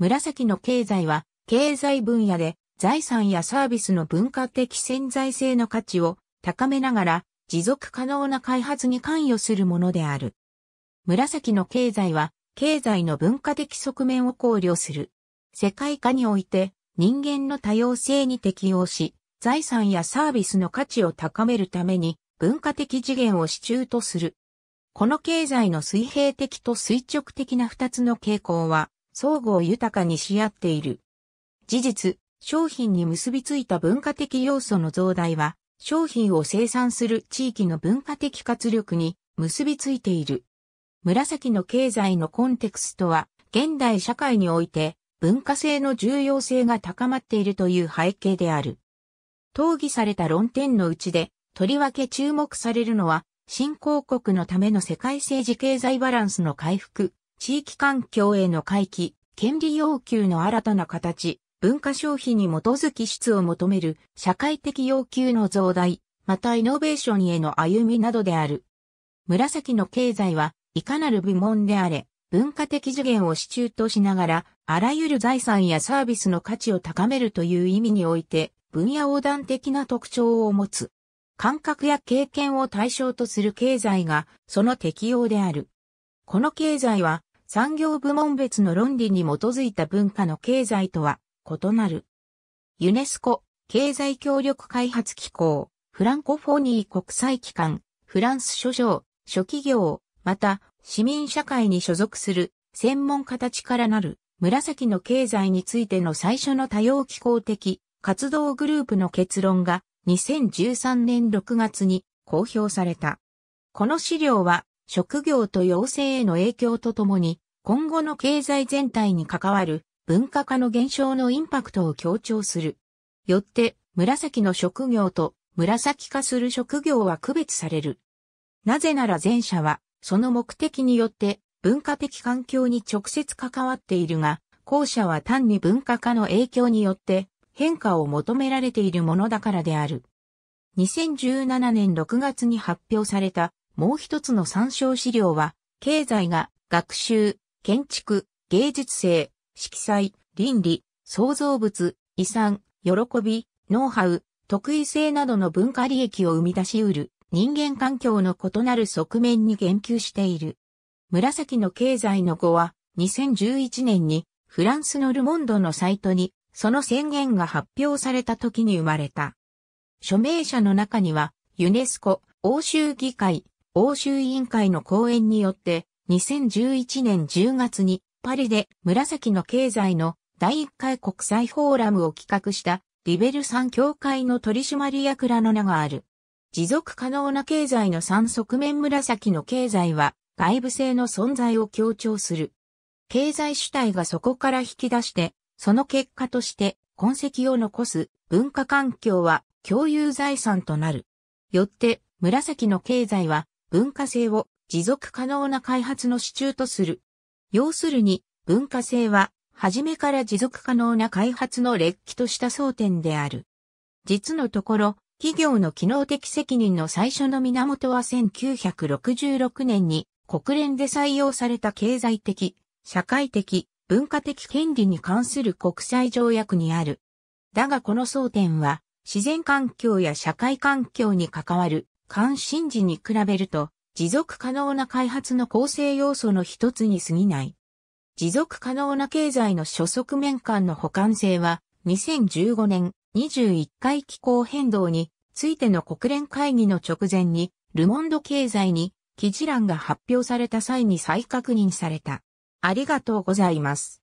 紫の経済は、経済分野で財産やサービスの文化的潜在性の価値を高めながら持続可能な開発に関与するものである。紫の経済は経済の文化的側面を考慮する。世界化において人間の多様性に適応し、財産やサービスの価値を高めるために文化的次元を支柱とする。この経済の水平的と垂直的な二つの傾向は相互を豊かにし合っている。事実、商品に結びついた文化的要素の増大は、商品を生産する地域の文化的活力に結びついている。紫の経済のコンテクストは、現代社会において文化性の重要性が高まっているという背景である。討議された論点のうちで、とりわけ注目されるのは、新興国のための世界政治経済バランスの回復地域環境への回帰、権利要求の新たな形、文化消費に基づき質を求める社会的要求の増大、またイノベーションへの歩みなどである。紫の経済はいかなる部門であれ、文化的次元を支柱としながら、あらゆる財産やサービスの価値を高めるという意味において、分野横断的な特徴を持つ。感覚や経験を対象とする経済が、その適用である。この経済は、産業部門別の論理に基づいた文化の経済とは異なる。ユネスコ、経済協力開発機構、フランコフォニー国際機関、フランス諸省、諸企業、また市民社会に所属する専門家たちからなる紫の経済についての最初の多様機構的活動グループの結論が2013年6月に公表された。この資料は職業と養成への影響とともに、今後の経済全体に関わる文化化の減少のインパクトを強調する。よって、紫の職業と紫化する職業は区別される。なぜなら前者は、その目的によって文化的環境に直接関わっているが、後者は単に文化化の影響によって変化を求められているものだからである。2017年6月に発表されたもう一つの参照資料は、経済が学習、建築、芸術性、色彩、倫理、創造物、遺産、喜び、ノウハウ、得意性などの文化利益を生み出し得る人間環境の異なる側面に言及している。紫の経済の語は2011年にフランスのルモンドのサイトにその宣言が発表された時に生まれた。署名者の中にはユネスコ、欧州議会、欧州委員会の講演によって、2011年10月にパリで紫の経済の第1回国際フォーラムを企画したリベル3協会の取締役らの名がある。持続可能な経済の3側面紫の経済は外部性の存在を強調する。経済主体がそこから引き出して、その結果として痕跡を残す文化環境は共有財産となる。よって紫の経済は文化性を持続可能な開発の支柱とする。要するに、文化性は、初めから持続可能な開発の劣気とした争点である。実のところ、企業の機能的責任の最初の源は1966年に国連で採用された経済的、社会的、文化的権利に関する国際条約にある。だがこの争点は自然環境や社会環境に関わる関心時に比べると、持続可能な開発の構成要素の一つに過ぎない。持続可能な経済の初速面間の補完性は、2015年21回気候変動についての国連会議の直前に、ルモンド経済に記事欄が発表された際に再確認された。ありがとうございます。